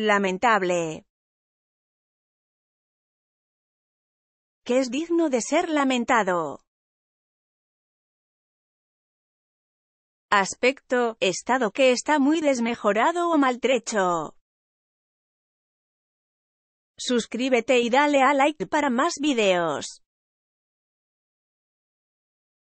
Lamentable. Que es digno de ser lamentado. Aspecto, estado que está muy desmejorado o maltrecho. Suscríbete y dale a like para más videos.